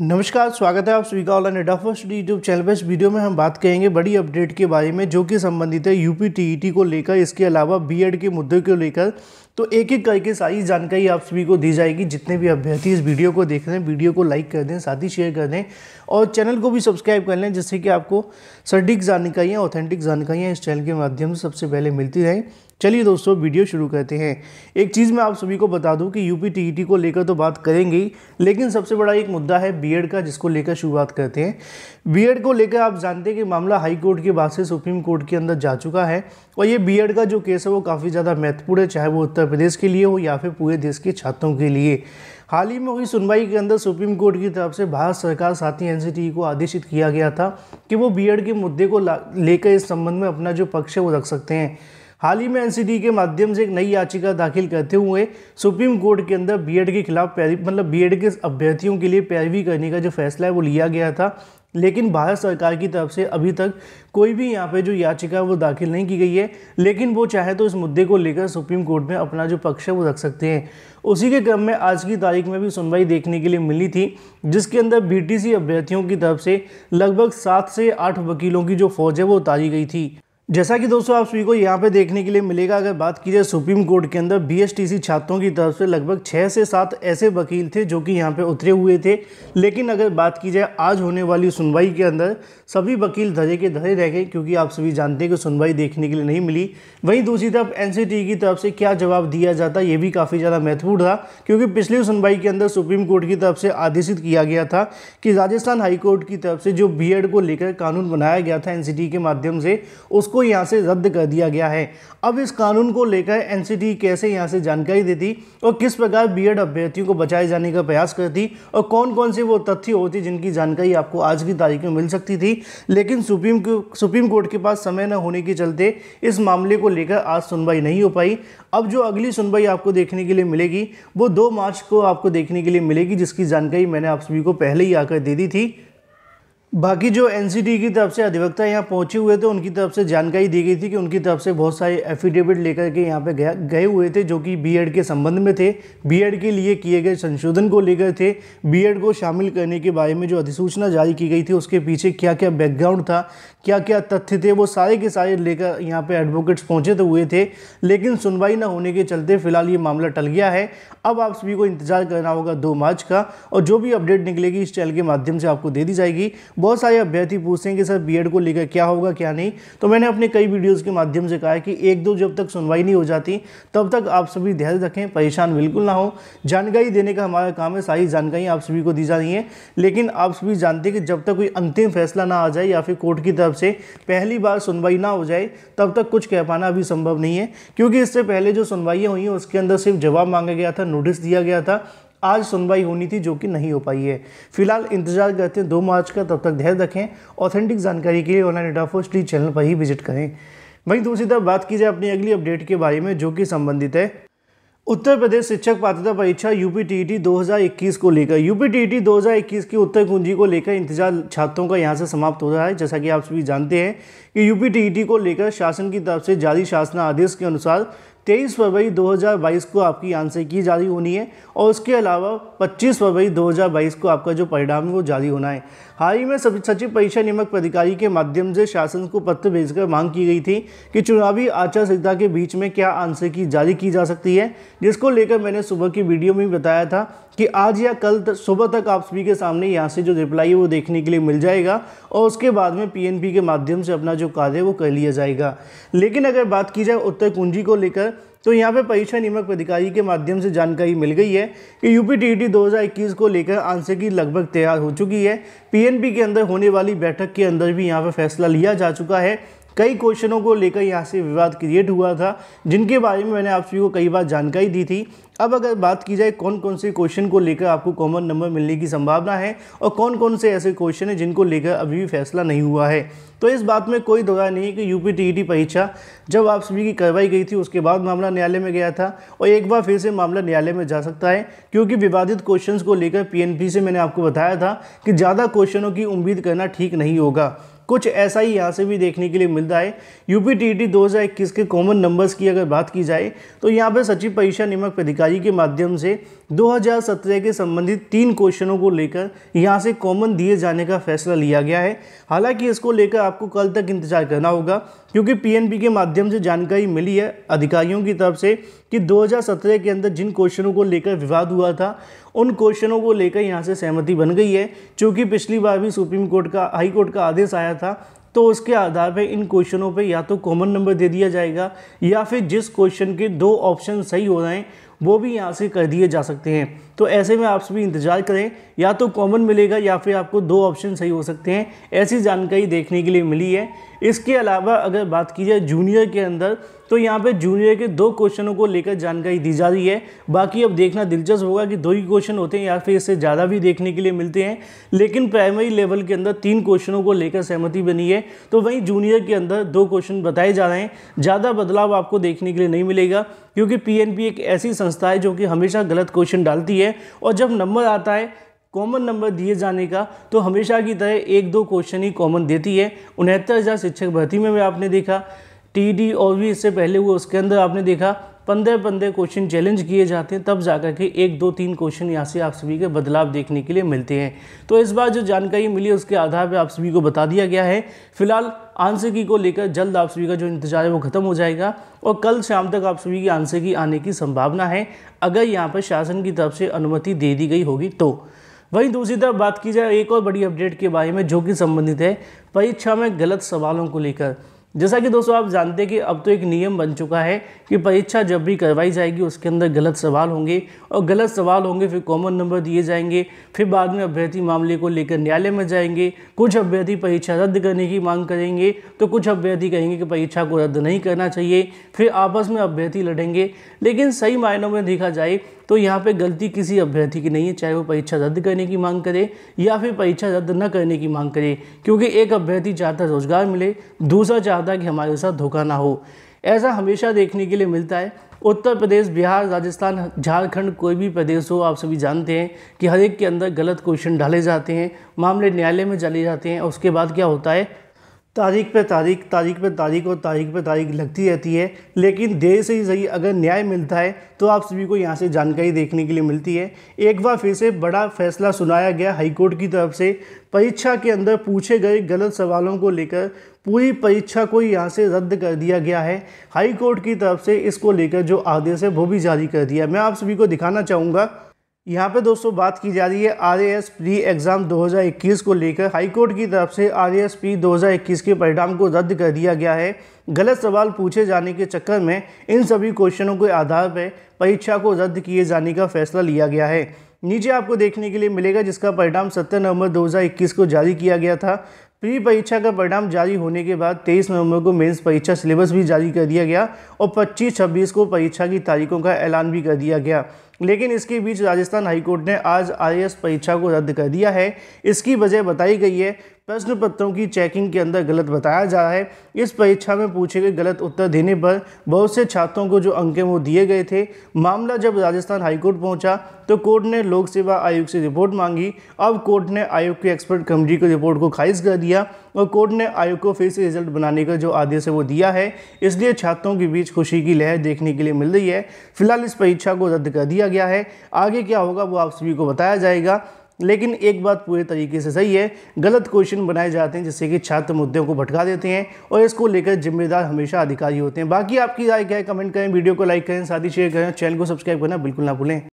नमस्कार स्वागत है आप सभी का online and first YouTube channel पर इस वीडियो में हम बात करेंगे बड़ी अपडेट के बारे में जो कि संबंधित है यूपी टीईटी e को लेकर इसके अलावा बीएड के मुद्दे को लेकर तो एक एक करके सारी जानकारी आप सभी को दी जाएगी जितने भी अभ्यर्थी इस वीडियो को देख रहे हैं वीडियो को लाइक कर दें साथ ही शेयर कर दें और चैनल को भी सब्सक्राइब कर लें जिससे कि आपको सटीक जानकारियाँ ऑथेंटिक जानकारियाँ इस चैनल के माध्यम से सबसे पहले मिलती रहें चलिए दोस्तों वीडियो शुरू करते हैं एक चीज़ मैं आप सभी को बता दूं कि यूपी टीईटी को लेकर तो बात करेंगे लेकिन सबसे बड़ा एक मुद्दा है बीएड का जिसको लेकर शुरुआत करते हैं बीएड को लेकर आप जानते हैं कि मामला हाई कोर्ट के बाद से सुप्रीम कोर्ट के अंदर जा चुका है और ये बीएड का जो केस है वो काफ़ी ज़्यादा महत्वपूर्ण है चाहे वो उत्तर प्रदेश के लिए हो या फिर पूरे देश के छात्रों के लिए हाल ही में हुई सुनवाई के अंदर सुप्रीम कोर्ट की तरफ से भारत सरकार साथ ही एनसीटी को आदेशित किया गया था कि वो बी के मुद्दे को लेकर इस संबंध में अपना जो पक्ष है वो रख सकते हैं हाल ही में एन के माध्यम से एक नई याचिका दाखिल करते हुए सुप्रीम कोर्ट के अंदर बीएड के खिलाफ मतलब बीएड के अभ्यर्थियों के लिए पैरवी करने का जो फैसला है वो लिया गया था लेकिन भारत सरकार की तरफ से अभी तक कोई भी यहाँ पे जो याचिका वो दाखिल नहीं की गई है लेकिन वो चाहे तो इस मुद्दे को लेकर सुप्रीम कोर्ट में अपना जो पक्ष है वो रख सकते हैं उसी के क्रम में आज की तारीख में भी सुनवाई देखने के लिए मिली थी जिसके अंदर बीटीसी अभ्यर्थियों की तरफ से लगभग सात से आठ वकीलों की जो फौज है वो उतारी गई थी जैसा कि दोस्तों आप सभी को यहाँ पे देखने के लिए मिलेगा अगर बात की जाए सुप्रीम कोर्ट के अंदर बीएसटीसी छात्रों की तरफ से लगभग छः से सात ऐसे वकील थे जो कि यहाँ पे उतरे हुए थे लेकिन अगर बात की जाए आज होने वाली सुनवाई के अंदर सभी वकील धरे के धरे रह गए क्योंकि आप सभी जानते हैं कि सुनवाई देखने के लिए नहीं मिली वहीं दूसरी तरफ एन की तरफ से क्या जवाब दिया जाता ये भी काफ़ी ज़्यादा महत्वपूर्ण था क्योंकि पिछली सुनवाई के अंदर सुप्रीम कोर्ट की तरफ से आदेशित किया गया था कि राजस्थान हाईकोर्ट की तरफ से जो बी को लेकर कानून बनाया गया था एन के माध्यम से उसको उसको यहाँ से रद्द कर दिया गया है अब इस कानून को लेकर एनसीटी कैसे यहाँ से जानकारी देती और किस प्रकार बीएड अभ्यर्थियों को बचाए जाने का प्रयास करती और कौन कौन से वो तथ्य होती जिनकी जानकारी आपको आज की तारीख में मिल सकती थी लेकिन सुप्रीम सुप्रीम कोर्ट के पास समय न होने के चलते इस मामले को लेकर आज सुनवाई नहीं हो पाई अब जो अगली सुनवाई आपको देखने के लिए मिलेगी वो दो मार्च को आपको देखने के लिए मिलेगी जिसकी जानकारी मैंने आप सभी को पहले ही आकर दे दी थी बाकी जो एनसीटी की तरफ से अधिवक्ता यहाँ पहुँचे हुए थे उनकी तरफ से जानकारी दी गई थी कि उनकी तरफ से बहुत सारे एफिडेविट लेकर के यहाँ पे गए हुए थे जो कि बीएड के संबंध में थे बीएड के लिए किए गए संशोधन को लेकर थे बीएड को शामिल करने के बारे में जो अधिसूचना जारी की गई थी उसके पीछे क्या क्या बैकग्राउंड था क्या क्या तथ्य थे वो सारे के सारे लेकर यहाँ पर एडवोकेट्स पहुँचे तो हुए थे लेकिन सुनवाई न होने के चलते फिलहाल ये मामला टल गया है अब आप सभी को इंतजार करना होगा दो मार्च का और जो भी अपडेट निकलेगी इस चैनल के माध्यम से आपको दे दी जाएगी बहुत सारे अभ्यर्थी पूछते हैं कि सर बीएड को लेकर क्या होगा क्या नहीं तो मैंने अपने कई वीडियोज़ के माध्यम से कहा है कि एक दो जब तक सुनवाई नहीं हो जाती तब तक आप सभी ध्यान रखें परेशान बिल्कुल ना हो जानकारी देने का हमारा काम है सारी जानकारी आप सभी को दी जा रही है लेकिन आप सभी जानते हैं कि जब तक कोई अंतिम फैसला ना आ जाए या फिर कोर्ट की तरफ से पहली बार सुनवाई ना हो जाए तब तक कुछ कह पाना अभी संभव नहीं है क्योंकि इससे पहले जो सुनवाइयाँ हुई हैं उसके अंदर सिर्फ जवाब मांगा गया था नोटिस दिया गया था आज सुनवाई होनी थी जो कि नहीं हो पाई है फिलहाल इंतजार करते हैं दो मार्च का तब तक धैर्य रखें ऑथेंटिक जानकारी के लिए online data force T channel पर ही विजिट करें वहीं दूसरी तरफ बात की जाए अपनी अगली अपडेट के बारे में जो कि संबंधित है उत्तर प्रदेश शिक्षक पात्रता परीक्षा यूपी टी टी को लेकर यूपी टी टी की उत्तर कुंजी को लेकर इंतजार छात्रों का यहां से समाप्त हो रहा है जैसा कि आप सभी जानते हैं कि यूपी टी e को लेकर शासन की तरफ से जारी शासना आदेश के अनुसार तेईस फरवरी 2022 को आपकी आंसर की जारी होनी है और उसके अलावा 25 फरवरी 2022 को आपका जो परिणाम है वो जारी होना है हाल ही में सचिव परीक्षा नियमक प्राधिकारी के माध्यम से शासन को पत्र भेजकर मांग की गई थी कि चुनावी आचार संहिता के बीच में क्या आंसर की जारी की जा सकती है जिसको लेकर मैंने सुबह की वीडियो में बताया था कि आज या कल तक सुबह तक आप सभी के सामने यहाँ से जो रिप्लाई है वो देखने के लिए मिल जाएगा और उसके बाद में पी के माध्यम से अपना जो कार्य है वो कर लिया जाएगा लेकिन अगर बात की जाए उत्तर कुंजी को लेकर तो यहाँ पे परीक्षा नियमक अधिकारी के माध्यम से जानकारी मिल गई है कि यूपी टी को लेकर आंसर की लगभग तैयार हो चुकी है पीएनपी के अंदर होने वाली बैठक के अंदर भी यहाँ पे फैसला लिया जा चुका है कई क्वेश्चनों को लेकर यहाँ से विवाद क्रिएट हुआ था जिनके बारे में मैंने आप सभी को कई बार जानकारी दी थी अब अगर बात की जाए कौन कौन से क्वेश्चन को लेकर आपको कॉमन नंबर मिलने की संभावना है और कौन कौन से ऐसे क्वेश्चन हैं जिनको लेकर अभी भी फैसला नहीं हुआ है तो इस बात में कोई दौरा नहीं है कि यूपी टीईटी e परीक्षा जब आप सभी की कार्रवाई गई थी उसके बाद मामला न्यायालय में गया था और एक बार फिर से मामला न्यायालय में जा सकता है क्योंकि विवादित क्वेश्चंस को लेकर पीएनपी से मैंने आपको बताया था कि ज़्यादा क्वेश्चनों की उम्मीद करना ठीक नहीं होगा कुछ ऐसा ही यहाँ से भी देखने के लिए मिलता है यूपी टी 2021 के कॉमन नंबर्स की अगर बात की जाए तो यहाँ पर सचिव परीक्षा नियमक पदाधिकारी जानकारी के माध्यम से 2017 के संबंधित तीन क्वेश्चनों को लेकर यहां से कॉमन दिए जाने का फैसला लिया गया है हालांकि इसको लेकर आपको कल तक इंतजार करना होगा क्योंकि पीएनबी के माध्यम से जानकारी मिली है अधिकारियों की तरफ से कि 2017 के अंदर जिन क्वेश्चनों को लेकर विवाद हुआ था उन क्वेश्चनों को लेकर यहाँ से सहमति बन गई है चूँकि पिछली बार भी सुप्रीम कोर्ट का हाईकोर्ट का आदेश आया था तो उसके आधार पर इन क्वेश्चनों पे या तो कॉमन नंबर दे दिया जाएगा या फिर जिस क्वेश्चन के दो ऑप्शन सही हो रहे हैं वो भी यहाँ से कर दिए जा सकते हैं तो ऐसे में आप सभी इंतजार करें या तो कॉमन मिलेगा या फिर आपको दो ऑप्शन सही हो सकते हैं ऐसी जानकारी देखने के लिए मिली है इसके अलावा अगर बात की जाए जूनियर के अंदर तो यहाँ पे जूनियर के दो क्वेश्चनों को लेकर जानकारी दी जा रही है बाकी अब देखना दिलचस्प होगा कि दो ही क्वेश्चन होते हैं या फिर इससे ज़्यादा भी देखने के लिए मिलते हैं लेकिन प्राइमरी लेवल के अंदर तीन क्वेश्चनों को लेकर सहमति बनी है तो वहीं जूनियर के अंदर दो क्वेश्चन बताए जा रहे हैं ज़्यादा बदलाव आपको देखने के लिए नहीं मिलेगा क्योंकि पी एक ऐसी संस्था है जो कि हमेशा गलत क्वेश्चन डालती है और जब नंबर आता है कॉमन नंबर दिए जाने का तो हमेशा की तरह एक दो क्वेश्चन ही कॉमन देती है उनहत्तर हज़ार शिक्षक भर्ती में भी आपने देखा टी डी और भी इससे पहले हुआ उसके अंदर आपने देखा पंद्रह पंद्रह क्वेश्चन चैलेंज किए जाते हैं तब जाकर के एक दो तीन क्वेश्चन यहाँ से आप सभी के बदलाव देखने के लिए मिलते हैं तो इस बार जो जानकारी मिली उसके आधार पर आप सभी को बता दिया गया है फिलहाल आंसर की को लेकर जल्द आप सभी का जो इंतजार है वो खत्म हो जाएगा और कल शाम तक आप सभी की आंसर की आने की संभावना है अगर यहाँ पर शासन की तरफ से अनुमति दे दी गई होगी तो वहीं दूसरी तरफ बात की जाए एक और बड़ी अपडेट के बारे में जो कि संबंधित है परीक्षा में गलत सवालों को लेकर जैसा कि दोस्तों आप जानते हैं कि अब तो एक नियम बन चुका है कि परीक्षा जब भी करवाई जाएगी उसके अंदर गलत सवाल होंगे और गलत सवाल होंगे फिर कॉमन नंबर दिए जाएंगे फिर बाद में अभ्यर्थी मामले को लेकर न्यायालय में जाएंगे कुछ अभ्यर्थी परीक्षा रद्द करने की मांग करेंगे तो कुछ अभ्यर्थी कहेंगे कि परीक्षा को रद्द नहीं करना चाहिए फिर आपस में अभ्यर्थी लड़ेंगे लेकिन सही मायनों में देखा जाए तो यहाँ पे गलती किसी अभ्यर्थी की नहीं है चाहे वो परीक्षा रद्द करने की मांग करे या फिर परीक्षा रद्द न करने की मांग करे क्योंकि एक अभ्यर्थी चाहता रोजगार मिले दूसरा चाहता कि हमारे साथ धोखा ना हो ऐसा हमेशा देखने के लिए मिलता है उत्तर प्रदेश बिहार राजस्थान झारखंड कोई भी प्रदेश हो आप सभी जानते हैं कि हर एक के अंदर गलत क्वेश्चन डाले जाते हैं मामले न्यायालय में चले जाते हैं और उसके बाद क्या होता है तारीख पे तारीख तारीख पे तारीख और तारीख पे तारीख लगती रहती है लेकिन देर से ही सही अगर न्याय मिलता है तो आप सभी को यहाँ से जानकारी देखने के लिए मिलती है एक बार फिर से बड़ा फैसला सुनाया गया हाईकोर्ट की तरफ से परीक्षा के अंदर पूछे गए गलत सवालों को लेकर पूरी परीक्षा को यहाँ से रद्द कर दिया गया है हाई कोर्ट की तरफ से इसको लेकर जो आदेश है वो भी जारी कर दिया मैं आप सभी को दिखाना चाहूँगा यहाँ पे दोस्तों बात की जा रही है आर एस प्री एग्ज़ाम 2021 को लेकर हाईकोर्ट की तरफ से आर एस प्री 2021 के परिणाम को रद्द कर दिया गया है गलत सवाल पूछे जाने के चक्कर में इन सभी क्वेश्चनों के आधार पर परीक्षा को रद्द किए जाने का फैसला लिया गया है नीचे आपको देखने के लिए मिलेगा जिसका परिणाम 17 नवंबर 2021 को जारी किया गया था प्री परीक्षा का परिणाम जारी होने के बाद 23 नवंबर को मेंस परीक्षा सिलेबस भी जारी कर दिया गया और 25 छब्बीस को परीक्षा की तारीखों का ऐलान भी कर दिया गया लेकिन इसके बीच राजस्थान हाईकोर्ट ने आज आई परीक्षा को रद्द कर दिया है इसकी वजह बताई गई है प्रश्न पत्रों की चेकिंग के अंदर गलत बताया जा रहा है इस परीक्षा में पूछे गए गलत उत्तर देने पर बहुत से छात्रों को जो अंक हैं वो दिए गए थे मामला जब राजस्थान हाईकोर्ट पहुंचा तो कोर्ट ने लोक सेवा आयोग से रिपोर्ट मांगी अब कोर्ट ने आयोग की एक्सपर्ट कमेटी की रिपोर्ट को खारिज कर दिया और कोर्ट ने आयोग को फिर से रिजल्ट बनाने का जो आदेश है वो दिया है इसलिए छात्रों के बीच खुशी की लहर देखने के लिए मिल रही है फिलहाल इस परीक्षा को रद्द कर दिया गया है आगे क्या होगा वो आप सभी को बताया जाएगा लेकिन एक बात पूरे तरीके से सही है गलत क्वेश्चन बनाए जाते हैं जिससे कि छात्र मुद्दों को भटका देते हैं और इसको लेकर जिम्मेदार हमेशा अधिकारी होते हैं बाकी आपकी राय क्या है कमेंट करें वीडियो को लाइक करें साथ ही शेयर करें चैनल को सब्सक्राइब करना बिल्कुल ना भूलें